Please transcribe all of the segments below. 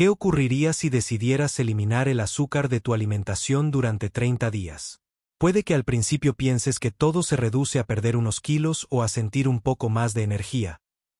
¿Qué ocurriría si decidieras eliminar el azúcar de tu alimentación durante 30 días? Puede que al principio pienses que todo se reduce a perder unos kilos o a sentir un poco más de energía,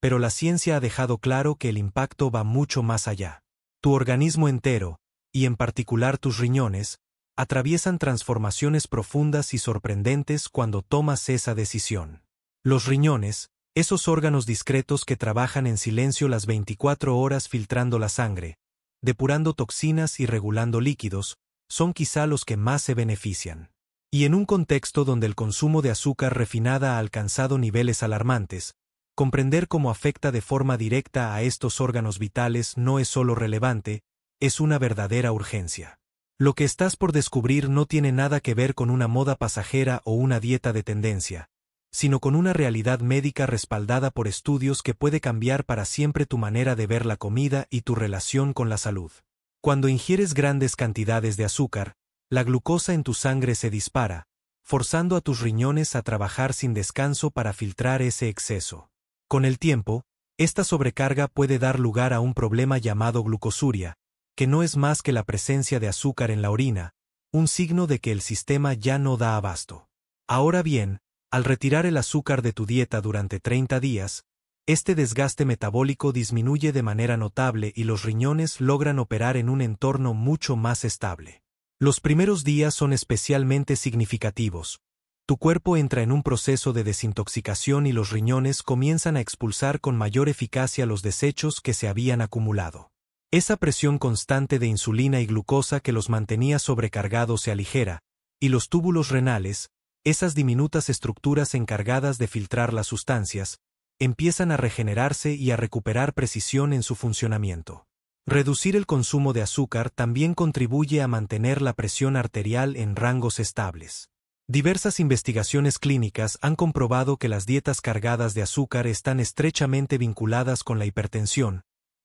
pero la ciencia ha dejado claro que el impacto va mucho más allá. Tu organismo entero, y en particular tus riñones, atraviesan transformaciones profundas y sorprendentes cuando tomas esa decisión. Los riñones, esos órganos discretos que trabajan en silencio las 24 horas filtrando la sangre, depurando toxinas y regulando líquidos, son quizá los que más se benefician. Y en un contexto donde el consumo de azúcar refinada ha alcanzado niveles alarmantes, comprender cómo afecta de forma directa a estos órganos vitales no es solo relevante, es una verdadera urgencia. Lo que estás por descubrir no tiene nada que ver con una moda pasajera o una dieta de tendencia, sino con una realidad médica respaldada por estudios que puede cambiar para siempre tu manera de ver la comida y tu relación con la salud. Cuando ingieres grandes cantidades de azúcar, la glucosa en tu sangre se dispara, forzando a tus riñones a trabajar sin descanso para filtrar ese exceso. Con el tiempo, esta sobrecarga puede dar lugar a un problema llamado glucosuria, que no es más que la presencia de azúcar en la orina, un signo de que el sistema ya no da abasto. Ahora bien, al retirar el azúcar de tu dieta durante 30 días, este desgaste metabólico disminuye de manera notable y los riñones logran operar en un entorno mucho más estable. Los primeros días son especialmente significativos. Tu cuerpo entra en un proceso de desintoxicación y los riñones comienzan a expulsar con mayor eficacia los desechos que se habían acumulado. Esa presión constante de insulina y glucosa que los mantenía sobrecargados se aligera, y los túbulos renales, esas diminutas estructuras encargadas de filtrar las sustancias, empiezan a regenerarse y a recuperar precisión en su funcionamiento. Reducir el consumo de azúcar también contribuye a mantener la presión arterial en rangos estables. Diversas investigaciones clínicas han comprobado que las dietas cargadas de azúcar están estrechamente vinculadas con la hipertensión,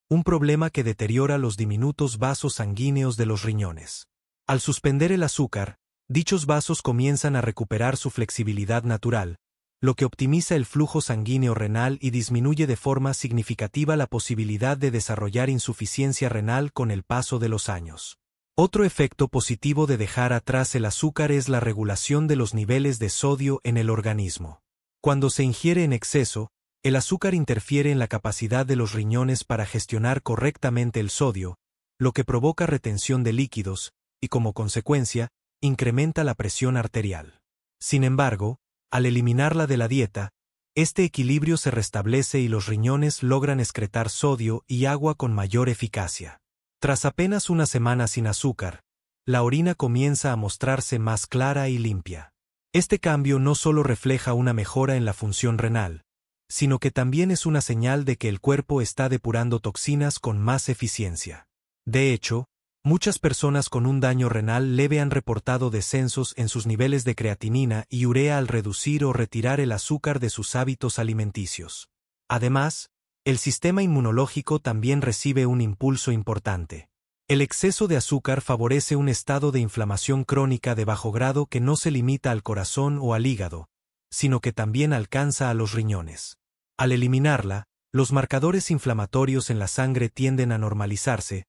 un problema que deteriora los diminutos vasos sanguíneos de los riñones. Al suspender el azúcar, dichos vasos comienzan a recuperar su flexibilidad natural, lo que optimiza el flujo sanguíneo renal y disminuye de forma significativa la posibilidad de desarrollar insuficiencia renal con el paso de los años. Otro efecto positivo de dejar atrás el azúcar es la regulación de los niveles de sodio en el organismo. Cuando se ingiere en exceso, el azúcar interfiere en la capacidad de los riñones para gestionar correctamente el sodio, lo que provoca retención de líquidos, y como consecuencia, incrementa la presión arterial. Sin embargo, al eliminarla de la dieta, este equilibrio se restablece y los riñones logran excretar sodio y agua con mayor eficacia. Tras apenas una semana sin azúcar, la orina comienza a mostrarse más clara y limpia. Este cambio no solo refleja una mejora en la función renal, sino que también es una señal de que el cuerpo está depurando toxinas con más eficiencia. De hecho, Muchas personas con un daño renal leve han reportado descensos en sus niveles de creatinina y urea al reducir o retirar el azúcar de sus hábitos alimenticios. Además, el sistema inmunológico también recibe un impulso importante. El exceso de azúcar favorece un estado de inflamación crónica de bajo grado que no se limita al corazón o al hígado, sino que también alcanza a los riñones. Al eliminarla, los marcadores inflamatorios en la sangre tienden a normalizarse,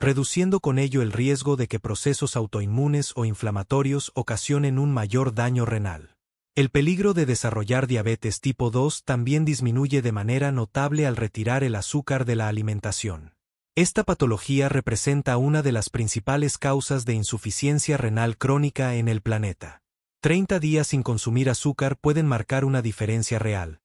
reduciendo con ello el riesgo de que procesos autoinmunes o inflamatorios ocasionen un mayor daño renal. El peligro de desarrollar diabetes tipo 2 también disminuye de manera notable al retirar el azúcar de la alimentación. Esta patología representa una de las principales causas de insuficiencia renal crónica en el planeta. 30 días sin consumir azúcar pueden marcar una diferencia real.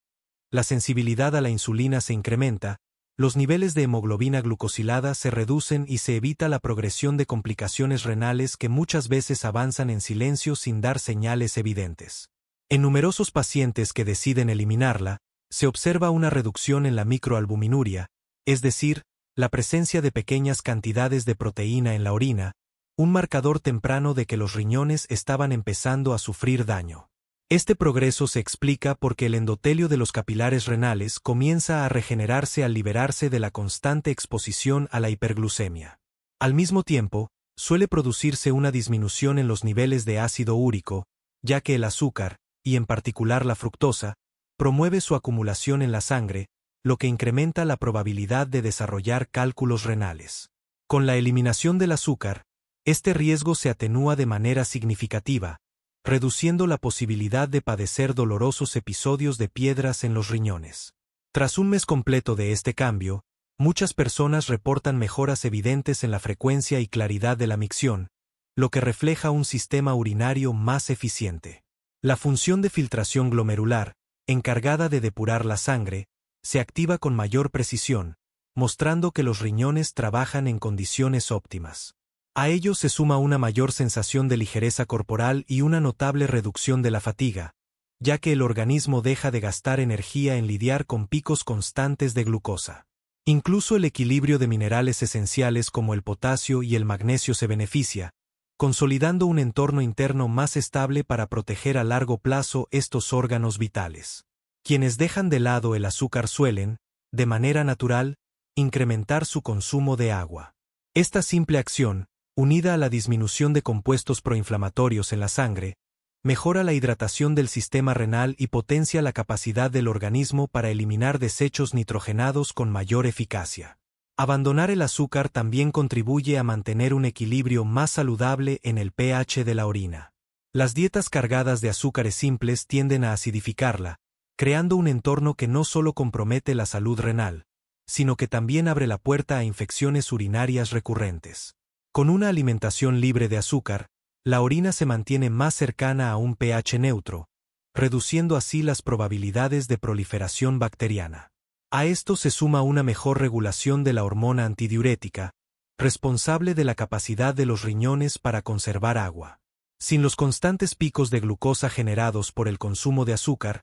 La sensibilidad a la insulina se incrementa, los niveles de hemoglobina glucosilada se reducen y se evita la progresión de complicaciones renales que muchas veces avanzan en silencio sin dar señales evidentes. En numerosos pacientes que deciden eliminarla, se observa una reducción en la microalbuminuria, es decir, la presencia de pequeñas cantidades de proteína en la orina, un marcador temprano de que los riñones estaban empezando a sufrir daño. Este progreso se explica porque el endotelio de los capilares renales comienza a regenerarse al liberarse de la constante exposición a la hiperglucemia. Al mismo tiempo, suele producirse una disminución en los niveles de ácido úrico, ya que el azúcar, y en particular la fructosa, promueve su acumulación en la sangre, lo que incrementa la probabilidad de desarrollar cálculos renales. Con la eliminación del azúcar, este riesgo se atenúa de manera significativa, reduciendo la posibilidad de padecer dolorosos episodios de piedras en los riñones. Tras un mes completo de este cambio, muchas personas reportan mejoras evidentes en la frecuencia y claridad de la micción, lo que refleja un sistema urinario más eficiente. La función de filtración glomerular, encargada de depurar la sangre, se activa con mayor precisión, mostrando que los riñones trabajan en condiciones óptimas. A ello se suma una mayor sensación de ligereza corporal y una notable reducción de la fatiga, ya que el organismo deja de gastar energía en lidiar con picos constantes de glucosa. Incluso el equilibrio de minerales esenciales como el potasio y el magnesio se beneficia, consolidando un entorno interno más estable para proteger a largo plazo estos órganos vitales. Quienes dejan de lado el azúcar suelen, de manera natural, incrementar su consumo de agua. Esta simple acción, unida a la disminución de compuestos proinflamatorios en la sangre, mejora la hidratación del sistema renal y potencia la capacidad del organismo para eliminar desechos nitrogenados con mayor eficacia. Abandonar el azúcar también contribuye a mantener un equilibrio más saludable en el pH de la orina. Las dietas cargadas de azúcares simples tienden a acidificarla, creando un entorno que no solo compromete la salud renal, sino que también abre la puerta a infecciones urinarias recurrentes. Con una alimentación libre de azúcar, la orina se mantiene más cercana a un pH neutro, reduciendo así las probabilidades de proliferación bacteriana. A esto se suma una mejor regulación de la hormona antidiurética, responsable de la capacidad de los riñones para conservar agua. Sin los constantes picos de glucosa generados por el consumo de azúcar,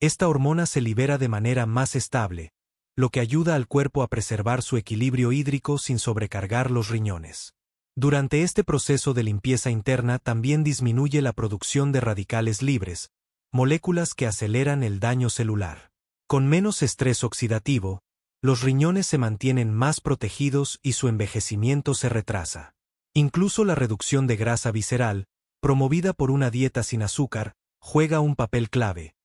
esta hormona se libera de manera más estable, lo que ayuda al cuerpo a preservar su equilibrio hídrico sin sobrecargar los riñones. Durante este proceso de limpieza interna también disminuye la producción de radicales libres, moléculas que aceleran el daño celular. Con menos estrés oxidativo, los riñones se mantienen más protegidos y su envejecimiento se retrasa. Incluso la reducción de grasa visceral, promovida por una dieta sin azúcar, juega un papel clave.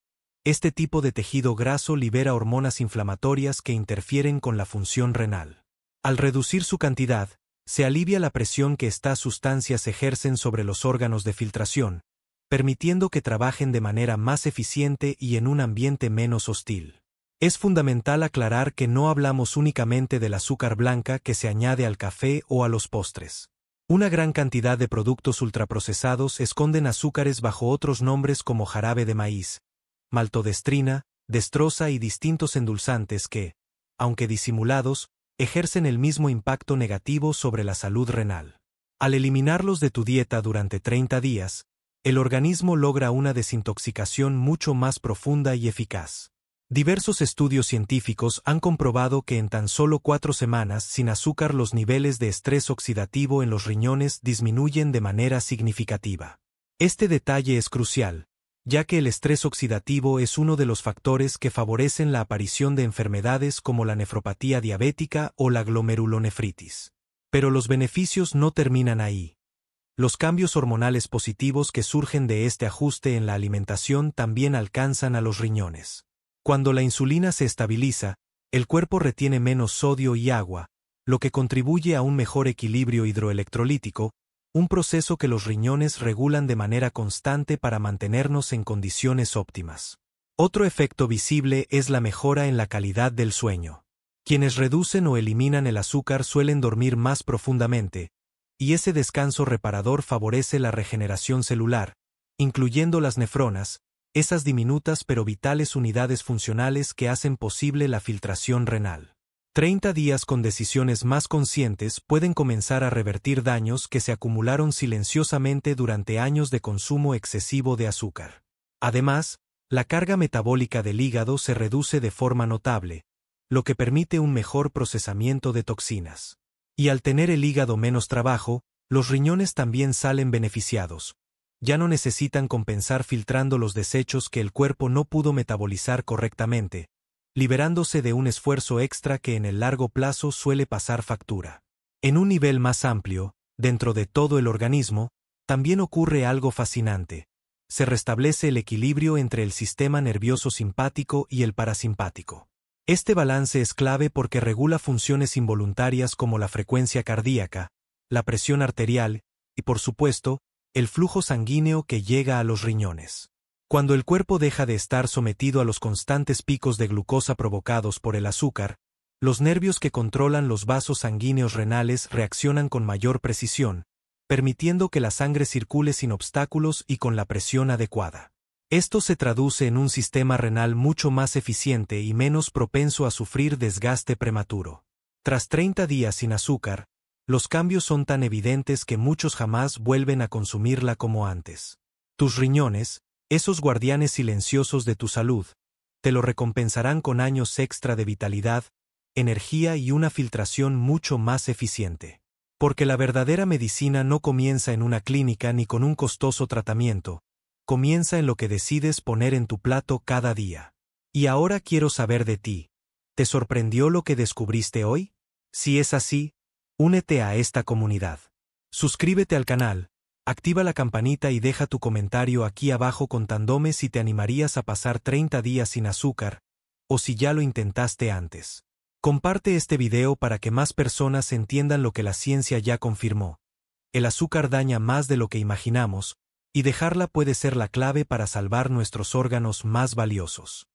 Este tipo de tejido graso libera hormonas inflamatorias que interfieren con la función renal. Al reducir su cantidad, se alivia la presión que estas sustancias ejercen sobre los órganos de filtración, permitiendo que trabajen de manera más eficiente y en un ambiente menos hostil. Es fundamental aclarar que no hablamos únicamente del azúcar blanca que se añade al café o a los postres. Una gran cantidad de productos ultraprocesados esconden azúcares bajo otros nombres como jarabe de maíz, maltodestrina, destroza y distintos endulzantes que, aunque disimulados, ejercen el mismo impacto negativo sobre la salud renal. Al eliminarlos de tu dieta durante 30 días, el organismo logra una desintoxicación mucho más profunda y eficaz. Diversos estudios científicos han comprobado que en tan solo cuatro semanas sin azúcar los niveles de estrés oxidativo en los riñones disminuyen de manera significativa. Este detalle es crucial, ya que el estrés oxidativo es uno de los factores que favorecen la aparición de enfermedades como la nefropatía diabética o la glomerulonefritis. Pero los beneficios no terminan ahí. Los cambios hormonales positivos que surgen de este ajuste en la alimentación también alcanzan a los riñones. Cuando la insulina se estabiliza, el cuerpo retiene menos sodio y agua, lo que contribuye a un mejor equilibrio hidroelectrolítico, un proceso que los riñones regulan de manera constante para mantenernos en condiciones óptimas. Otro efecto visible es la mejora en la calidad del sueño. Quienes reducen o eliminan el azúcar suelen dormir más profundamente, y ese descanso reparador favorece la regeneración celular, incluyendo las nefronas, esas diminutas pero vitales unidades funcionales que hacen posible la filtración renal. 30 días con decisiones más conscientes pueden comenzar a revertir daños que se acumularon silenciosamente durante años de consumo excesivo de azúcar. Además, la carga metabólica del hígado se reduce de forma notable, lo que permite un mejor procesamiento de toxinas. Y al tener el hígado menos trabajo, los riñones también salen beneficiados. Ya no necesitan compensar filtrando los desechos que el cuerpo no pudo metabolizar correctamente, liberándose de un esfuerzo extra que en el largo plazo suele pasar factura. En un nivel más amplio, dentro de todo el organismo, también ocurre algo fascinante. Se restablece el equilibrio entre el sistema nervioso simpático y el parasimpático. Este balance es clave porque regula funciones involuntarias como la frecuencia cardíaca, la presión arterial y, por supuesto, el flujo sanguíneo que llega a los riñones. Cuando el cuerpo deja de estar sometido a los constantes picos de glucosa provocados por el azúcar, los nervios que controlan los vasos sanguíneos renales reaccionan con mayor precisión, permitiendo que la sangre circule sin obstáculos y con la presión adecuada. Esto se traduce en un sistema renal mucho más eficiente y menos propenso a sufrir desgaste prematuro. Tras 30 días sin azúcar, los cambios son tan evidentes que muchos jamás vuelven a consumirla como antes. Tus riñones, esos guardianes silenciosos de tu salud te lo recompensarán con años extra de vitalidad, energía y una filtración mucho más eficiente. Porque la verdadera medicina no comienza en una clínica ni con un costoso tratamiento, comienza en lo que decides poner en tu plato cada día. Y ahora quiero saber de ti. ¿Te sorprendió lo que descubriste hoy? Si es así, únete a esta comunidad. Suscríbete al canal, Activa la campanita y deja tu comentario aquí abajo contándome si te animarías a pasar 30 días sin azúcar, o si ya lo intentaste antes. Comparte este video para que más personas entiendan lo que la ciencia ya confirmó. El azúcar daña más de lo que imaginamos, y dejarla puede ser la clave para salvar nuestros órganos más valiosos.